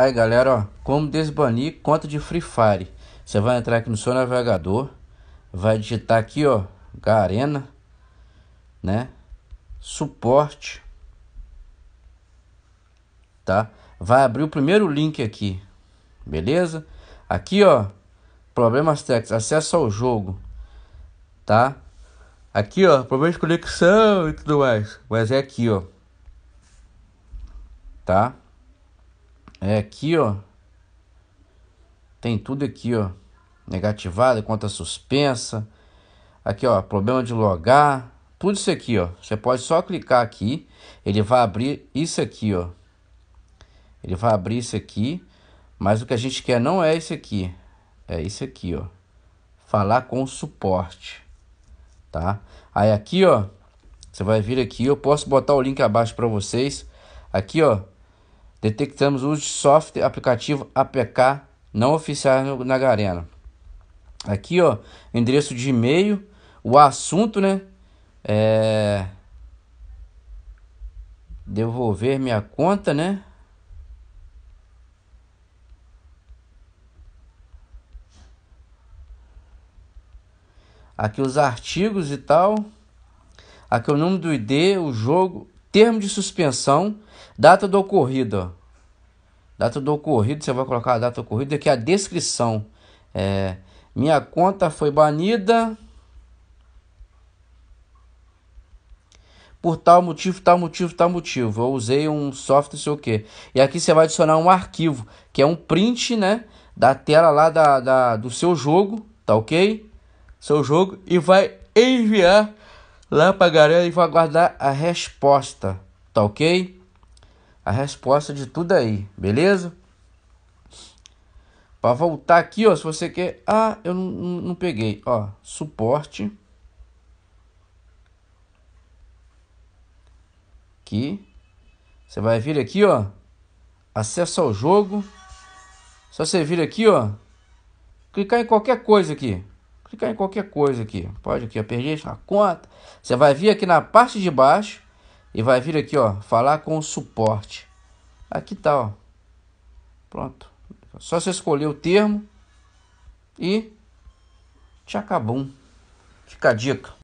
Aí galera, ó, como desbanir conta de Free Fire. Você vai entrar aqui no seu navegador, vai digitar aqui, ó, Garena, né? Suporte. Tá? Vai abrir o primeiro link aqui. Beleza? Aqui, ó, problemas técnicos, acesso ao jogo. Tá? Aqui, ó, problemas de conexão e tudo mais. Mas é aqui, ó. Tá? É aqui, ó. Tem tudo aqui, ó. Negativada, conta suspensa. Aqui, ó, problema de logar. Tudo isso aqui, ó. Você pode só clicar aqui. Ele vai abrir isso aqui, ó. Ele vai abrir isso aqui. Mas o que a gente quer não é isso aqui. É isso aqui, ó. Falar com suporte. Tá? Aí aqui, ó. Você vai vir aqui. Eu posso botar o link abaixo para vocês. Aqui, ó detectamos o uso de software aplicativo APK não oficial na Garena. Aqui, ó, endereço de e-mail, o assunto, né? É... Devolver minha conta, né? Aqui os artigos e tal. Aqui o número do ID, o jogo, termo de suspensão, data do ocorrido, ó. Data do ocorrido, você vai colocar a data ocorrida aqui a descrição. É, minha conta foi banida por tal motivo, tal motivo, tal motivo. Eu usei um software, sei o que. E aqui você vai adicionar um arquivo, que é um print, né? Da tela lá da, da, do seu jogo, tá ok? Seu jogo. E vai enviar lá pra galera e vai guardar a resposta, tá ok? a resposta de tudo aí, beleza? Para voltar aqui, ó, se você quer... Ah, eu não, não, não peguei. Ó, suporte. Aqui. Você vai vir aqui, ó. Acesso ao jogo. Só você vir aqui, ó. Clicar em qualquer coisa aqui. Clicar em qualquer coisa aqui. Pode aqui, ó. a conta. Você vai vir aqui na parte de baixo. E vai vir aqui, ó. Falar com o suporte. Aqui tá, ó. Pronto. Só você escolher o termo e te acabou Fica a dica.